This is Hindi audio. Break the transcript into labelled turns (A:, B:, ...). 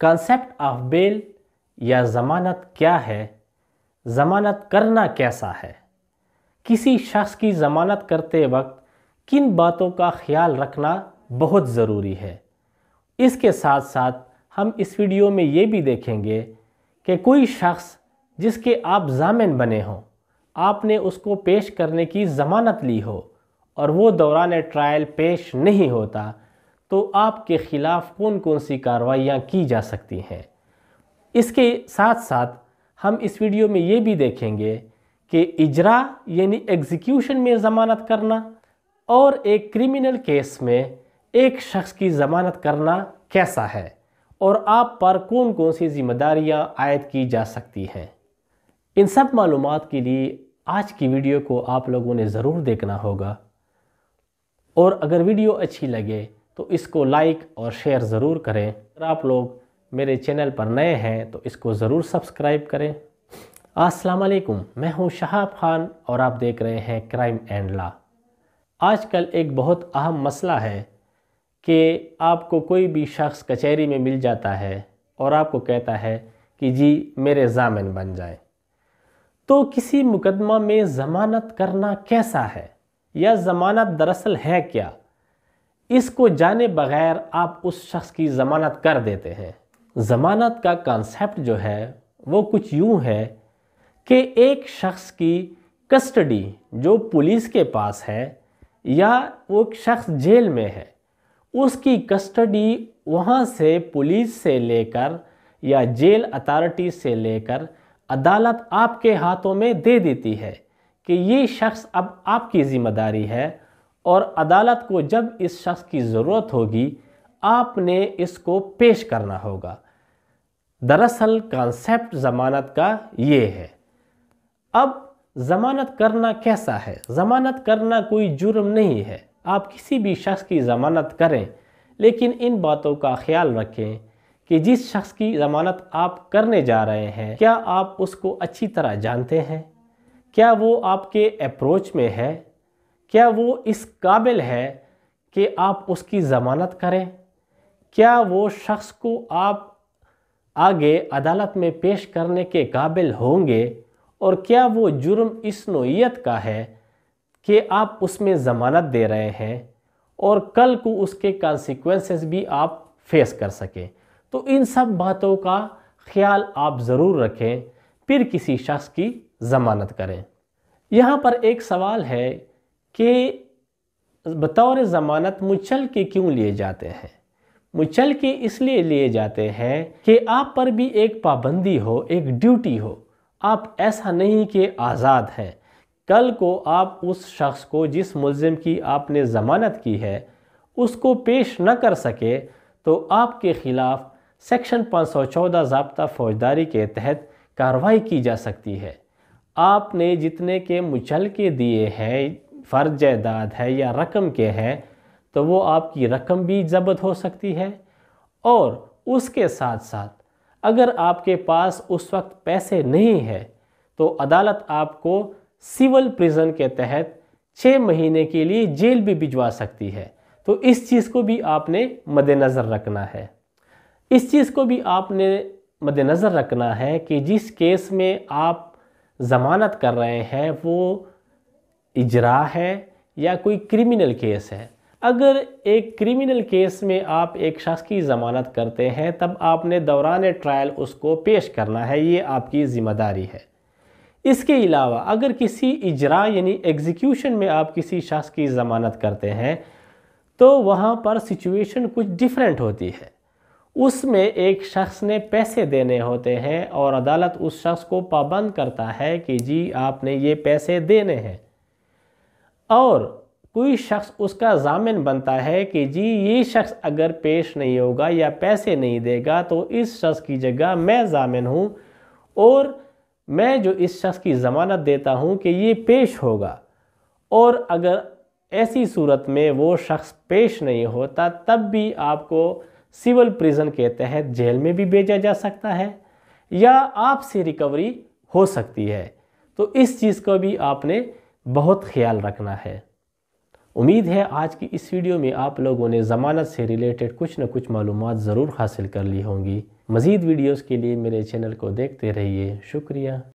A: कंसेप्ट ऑफ बेल या ज़मानत क्या है ज़मानत करना कैसा है किसी शख्स की ज़मानत करते वक्त किन बातों का ख्याल रखना बहुत ज़रूरी है इसके साथ साथ हम इस वीडियो में ये भी देखेंगे कि कोई शख्स जिसके आप जामिन बने हों आपने उसको पेश करने की ज़मानत ली हो और वो दौरान ट्रायल पेश नहीं होता तो आपके ख़िलाफ़ कौन कौन सी कार्रवाइयाँ की जा सकती हैं इसके साथ साथ हम इस वीडियो में ये भी देखेंगे कि इजरा यानी एग्जीक्यूशन में ज़मानत करना और एक क्रिमिनल केस में एक शख्स की ज़मानत करना कैसा है और आप पर कौन कौन सी जिम्मेदारियाँ आयद की जा सकती हैं इन सब मालूम के लिए आज की वीडियो को आप लोगों ने ज़रूर देखना होगा और अगर वीडियो अच्छी लगे तो इसको लाइक और शेयर ज़रूर करें अगर आप लोग मेरे चैनल पर नए हैं तो इसको ज़रूर सब्सक्राइब करें अस्सलाम वालेकुम मैं हूं शहाब खान और आप देख रहे हैं क्राइम एंड ला आजकल एक बहुत अहम मसला है कि आपको कोई भी शख्स कचहरी में मिल जाता है और आपको कहता है कि जी मेरे जामिन बन जाए तो किसी मुकदमा में ज़मानत करना कैसा है या ज़मानत दरअसल है क्या इसको जाने बगैर आप उस शख्स की ज़मानत कर देते हैं ज़मानत का कॉन्सेप्ट जो है वो कुछ यूँ है कि एक शख्स की कस्टडी जो पुलिस के पास है या वो शख्स जेल में है उसकी कस्टडी वहाँ से पुलिस से लेकर या जेल अथॉरिटी से लेकर अदालत आपके हाथों में दे देती है कि ये शख्स अब आपकी ज़िम्मेदारी है और अदालत को जब इस शख्स की ज़रूरत होगी आपने इसको पेश करना होगा दरअसल कॉन्सेप्ट ज़मानत का ये है अब ज़मानत करना कैसा है ज़मानत करना कोई जुर्म नहीं है आप किसी भी शख्स की ज़मानत करें लेकिन इन बातों का ख्याल रखें कि जिस शख्स की ज़मानत आप करने जा रहे हैं क्या आप उसको अच्छी तरह जानते हैं क्या वो आपके अप्रोच में है क्या वो इस काबिल है कि आप उसकी ज़मानत करें क्या वो शख्स को आप आगे अदालत में पेश करने के काबिल होंगे और क्या वो जुर्म इस नोयत का है कि आप उसमें ज़मानत दे रहे हैं और कल को उसके कॉन्सिक्वेंसेस भी आप फेस कर सकें तो इन सब बातों का ख्याल आप ज़रूर रखें फिर किसी शख्स की ज़मानत करें यहाँ पर एक सवाल है कि बतौर ज़मानत मुचल के क्यों लिए जाते हैं मुचल के इसलिए लिए जाते हैं कि आप पर भी एक पाबंदी हो एक ड्यूटी हो आप ऐसा नहीं कि आज़ाद हैं कल को आप उस शख्स को जिस मुलम की आपने ज़मानत की है उसको पेश न कर सके तो आपके ख़िलाफ़ सेक्शन 514 जबता फौजदारी के तहत कार्रवाई की जा सकती है आपने जितने के मुचल के दिए हैं फ़र्ज जायदाद है या रकम के है तो वो आपकी रकम भी ज़ब्त हो सकती है और उसके साथ साथ अगर आपके पास उस वक्त पैसे नहीं है तो अदालत आपको सिविल प्रिजन के तहत छः महीने के लिए जेल भी भिजवा सकती है तो इस चीज़ को भी आपने मद्देनज़र रखना है इस चीज़ को भी आपने मद्देनज़र रखना है कि जिस केस में आप ज़मानत कर रहे हैं वो इजरा है या कोई क्रिमिनल केस है अगर एक क्रिमिनल केस में आप एक शख्स की ज़मानत करते हैं तब आपने दौरान ट्रायल उसको पेश करना है ये आपकी ज़िम्मेदारी है इसके अलावा अगर किसी इजरा यानी एग्जीक्यूशन में आप किसी शख्स की ज़मानत करते हैं तो वहाँ पर सिचुएशन कुछ डिफरेंट होती है उसमें एक शख्स ने पैसे देने होते हैं और अदालत उस शख्स को पाबंद करता है कि जी आपने ये पैसे देने हैं और कोई शख्स उसका जामिन बनता है कि जी ये शख्स अगर पेश नहीं होगा या पैसे नहीं देगा तो इस शख्स की जगह मैं जामिन हूँ और मैं जो इस शख्स की ज़मानत देता हूँ कि ये पेश होगा और अगर ऐसी सूरत में वो शख्स पेश नहीं होता तब भी आपको सिविल प्रिज़न के तहत जेल में भी भेजा जा सकता है या आपसे रिकवरी हो सकती है तो इस चीज़ को भी आपने बहुत ख्याल रखना है उम्मीद है आज की इस वीडियो में आप लोगों ने ज़मानत से रिलेटेड कुछ ना कुछ मालूम ज़रूर हासिल कर ली होंगी मज़ीद वीडियोज़ के लिए मेरे चैनल को देखते रहिए शुक्रिया